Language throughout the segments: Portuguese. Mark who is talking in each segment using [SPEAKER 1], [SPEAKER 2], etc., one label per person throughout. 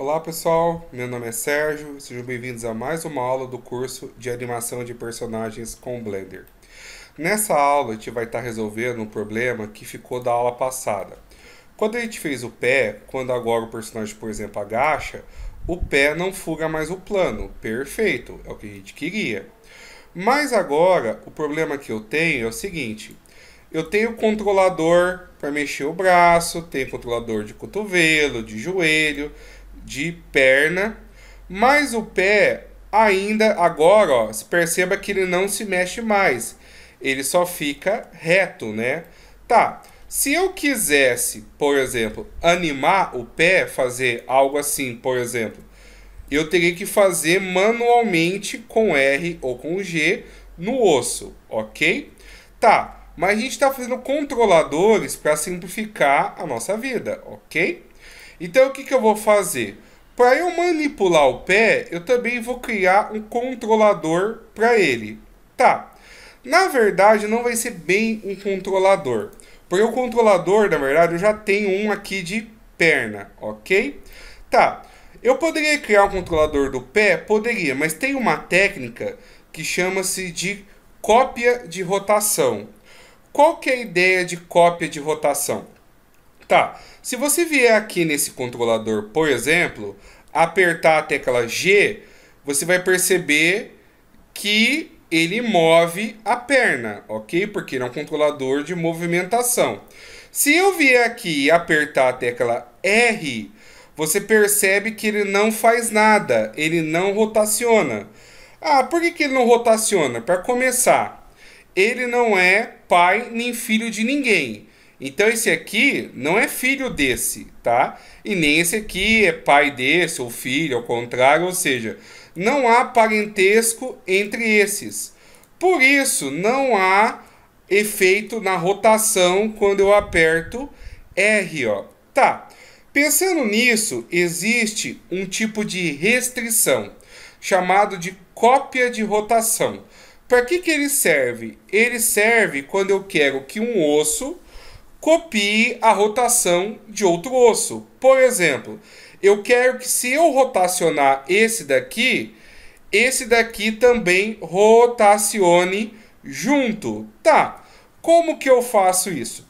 [SPEAKER 1] Olá pessoal, meu nome é Sérgio, sejam bem-vindos a mais uma aula do curso de animação de personagens com Blender. Nessa aula a gente vai estar resolvendo um problema que ficou da aula passada. Quando a gente fez o pé, quando agora o personagem, por exemplo, agacha, o pé não fuga mais o plano. Perfeito, é o que a gente queria. Mas agora o problema que eu tenho é o seguinte, eu tenho controlador para mexer o braço, tenho controlador de cotovelo, de joelho, de perna, mas o pé ainda agora, ó, perceba que ele não se mexe mais. Ele só fica reto, né? Tá. Se eu quisesse, por exemplo, animar o pé, fazer algo assim, por exemplo, eu teria que fazer manualmente com R ou com G no osso, ok? Tá, mas a gente está fazendo controladores para simplificar a nossa vida, ok? Então o que, que eu vou fazer? Para eu manipular o pé, eu também vou criar um controlador para ele. Tá. Na verdade, não vai ser bem um controlador. Porque o controlador, na verdade, eu já tenho um aqui de perna, ok? Tá. Eu poderia criar um controlador do pé? Poderia, mas tem uma técnica que chama-se de cópia de rotação. Qual que é a ideia de cópia de rotação? Tá. Se você vier aqui nesse controlador, por exemplo, apertar a tecla G, você vai perceber que ele move a perna, ok? Porque ele é um controlador de movimentação. Se eu vier aqui e apertar a tecla R, você percebe que ele não faz nada, ele não rotaciona. Ah, por que, que ele não rotaciona? Para começar, ele não é pai nem filho de ninguém. Então esse aqui não é filho desse, tá? E nem esse aqui é pai desse ou filho, ao contrário, ou seja, não há parentesco entre esses. Por isso, não há efeito na rotação quando eu aperto R, ó. Tá. Pensando nisso, existe um tipo de restrição chamado de cópia de rotação. Para que, que ele serve? Ele serve quando eu quero que um osso copie a rotação de outro osso. Por exemplo, eu quero que se eu rotacionar esse daqui, esse daqui também rotacione junto. Tá, como que eu faço isso?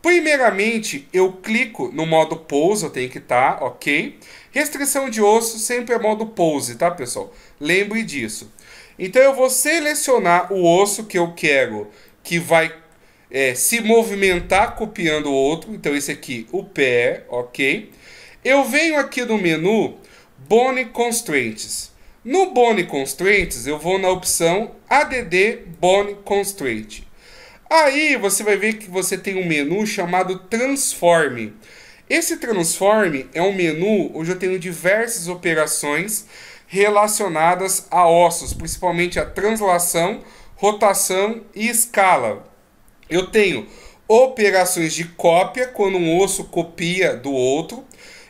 [SPEAKER 1] Primeiramente, eu clico no modo pose, tem que estar, tá, ok? Restrição de osso sempre é modo pose, tá, pessoal? Lembre disso. Então, eu vou selecionar o osso que eu quero que vai é, se movimentar copiando o outro. Então, esse aqui, o pé, ok? Eu venho aqui no menu Bone Constraints. No Bone Constraints, eu vou na opção ADD Bone Constraint. Aí você vai ver que você tem um menu chamado Transform. Esse Transform é um menu onde eu tenho diversas operações relacionadas a ossos, principalmente a translação, rotação e escala. Eu tenho operações de cópia, quando um osso copia do outro.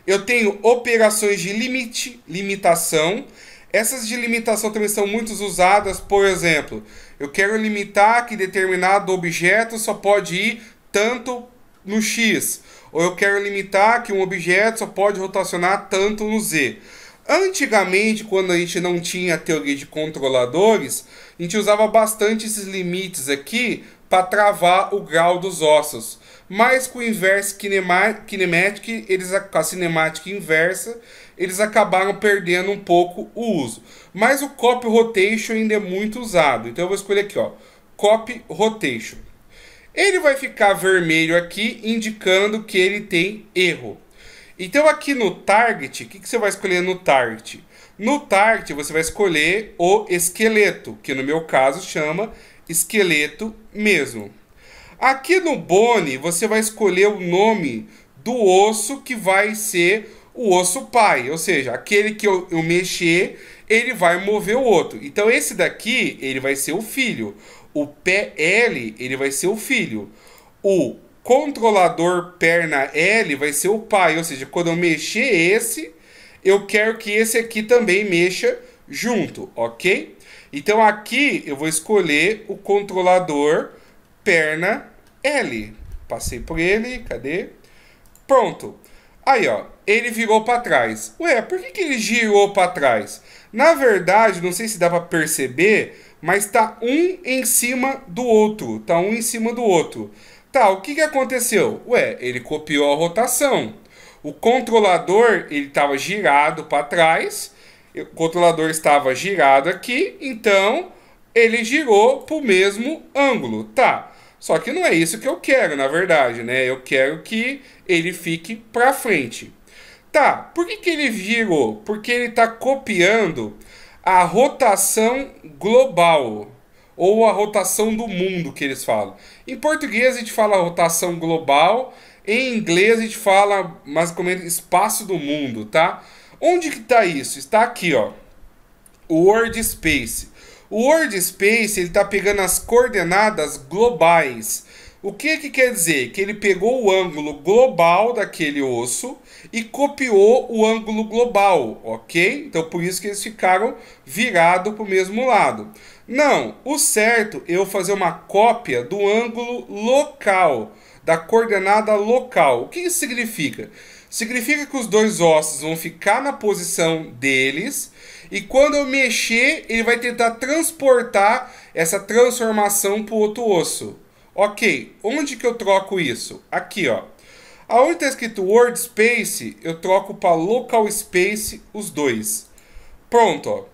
[SPEAKER 1] Eu tenho operações de limite, limitação. Essas de limitação também são muito usadas, por exemplo, eu quero limitar que determinado objeto só pode ir tanto no X, ou eu quero limitar que um objeto só pode rotacionar tanto no Z. Antigamente, quando a gente não tinha teoria de controladores, a gente usava bastante esses limites aqui para travar o grau dos ossos. Mas com o inverse kinematic, eles, a cinemática inversa, eles acabaram perdendo um pouco o uso. Mas o copy rotation ainda é muito usado. Então eu vou escolher aqui, ó, copy rotation. Ele vai ficar vermelho aqui, indicando que ele tem erro. Então aqui no target, o que, que você vai escolher no target? No target você vai escolher o esqueleto, que no meu caso chama esqueleto mesmo. Aqui no bone, você vai escolher o nome do osso que vai ser o osso pai, ou seja, aquele que eu, eu mexer, ele vai mover o outro. Então esse daqui, ele vai ser o filho. O pé L ele vai ser o filho. O controlador perna L vai ser o pai, ou seja, quando eu mexer esse, eu quero que esse aqui também mexa junto, ok? Então aqui eu vou escolher o controlador perna L. Passei por ele, cadê? Pronto. Aí, ó, ele virou para trás. Ué, por que, que ele girou para trás? Na verdade, não sei se dá para perceber, mas tá um em cima do outro, tá um em cima do outro. Tá, o que, que aconteceu? Ué, ele copiou a rotação. O controlador, ele estava girado para trás, o controlador estava girado aqui, então ele girou para o mesmo ângulo. Tá, só que não é isso que eu quero, na verdade, né? Eu quero que ele fique para frente. Tá, por que, que ele virou? Porque ele está copiando a rotação global ou a rotação do mundo que eles falam. Em português a gente fala rotação global, em inglês a gente fala mais ou menos espaço do mundo, tá? Onde que está isso? Está aqui, ó. O Word Space. O Word Space ele está pegando as coordenadas globais. O que, que quer dizer? Que ele pegou o ângulo global daquele osso e copiou o ângulo global, ok? Então por isso que eles ficaram virados para o mesmo lado. Não, o certo é eu fazer uma cópia do ângulo local, da coordenada local. O que isso significa? significa que os dois ossos vão ficar na posição deles e quando eu mexer, ele vai tentar transportar essa transformação para o outro osso. Ok, onde que eu troco isso? Aqui, ó. Aonde está escrito Word Space, eu troco para Local Space os dois. Pronto, ó.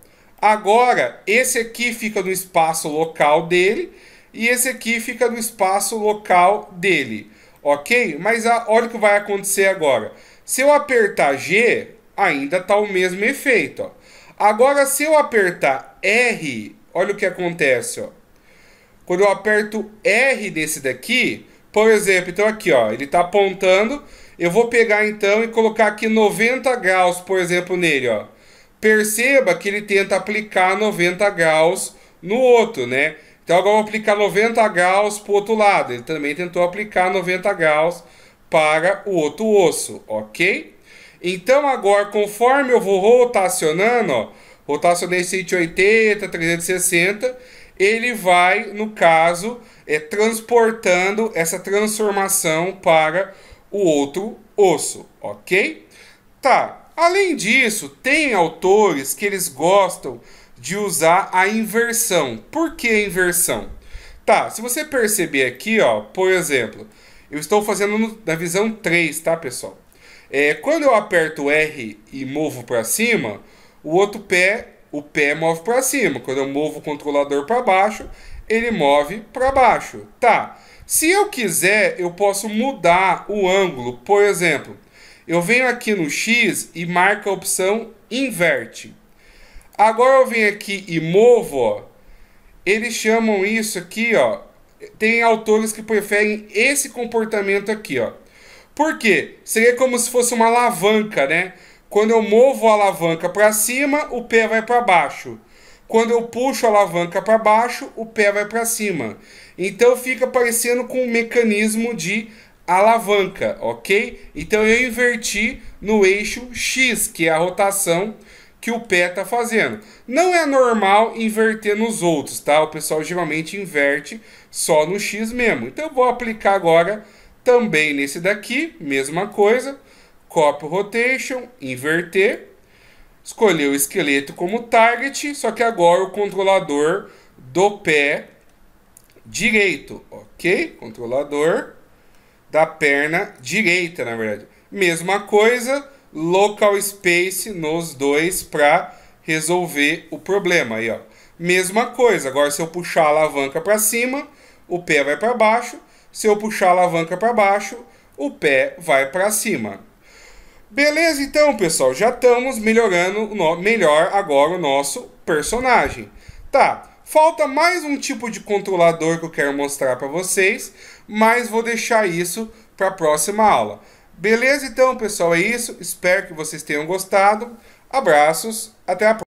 [SPEAKER 1] Agora, esse aqui fica no espaço local dele e esse aqui fica no espaço local dele ok? Mas a, ah, olha o que vai acontecer agora. Se eu apertar G, ainda está o mesmo efeito. Ó. Agora, se eu apertar R, olha o que acontece. Ó. Quando eu aperto R desse daqui, por exemplo, então aqui, ó, ele está apontando. Eu vou pegar então e colocar aqui 90 graus, por exemplo, nele. Ó. Perceba que ele tenta aplicar 90 graus no outro, né? Então agora vou aplicar 90 graus para o outro lado. Ele também tentou aplicar 90 graus para o outro osso, ok? Então agora, conforme eu vou rotacionando, ó, rotacionei 180, 360, ele vai, no caso, é transportando essa transformação para o outro osso, ok? Tá. Além disso, tem autores que eles gostam de usar a inversão. Por que a inversão? Tá, se você perceber aqui, ó, por exemplo, eu estou fazendo no, na visão 3, tá, pessoal? É, quando eu aperto R e movo para cima, o outro pé, o pé move para cima. Quando eu movo o controlador para baixo, ele move para baixo. Tá. Se eu quiser, eu posso mudar o ângulo. Por exemplo, eu venho aqui no X e marco a opção inverte. Agora eu venho aqui e movo, ó. Eles chamam isso aqui, ó. Tem autores que preferem esse comportamento aqui, ó. Por quê? Seria como se fosse uma alavanca, né? Quando eu movo a alavanca para cima, o pé vai para baixo. Quando eu puxo a alavanca para baixo, o pé vai para cima. Então fica parecendo com um mecanismo de alavanca, ok? Então eu inverti no eixo X, que é a rotação que o pé está fazendo. Não é normal inverter nos outros, tá? O pessoal geralmente inverte só no X mesmo. Então eu vou aplicar agora também nesse daqui, mesma coisa. Copy Rotation, inverter. Escolher o esqueleto como target, só que agora o controlador do pé direito, ok? Controlador da perna direita, na verdade. Mesma coisa, local space nos dois para resolver o problema aí, ó. Mesma coisa, agora se eu puxar a alavanca para cima, o pé vai para baixo. Se eu puxar a alavanca para baixo, o pé vai para cima. Beleza, então, pessoal, já estamos melhorando no... melhor agora o nosso personagem. Tá, falta mais um tipo de controlador que eu quero mostrar para vocês, mas vou deixar isso para a próxima aula. Beleza, então, pessoal? É isso. Espero que vocês tenham gostado. Abraços. Até a próxima.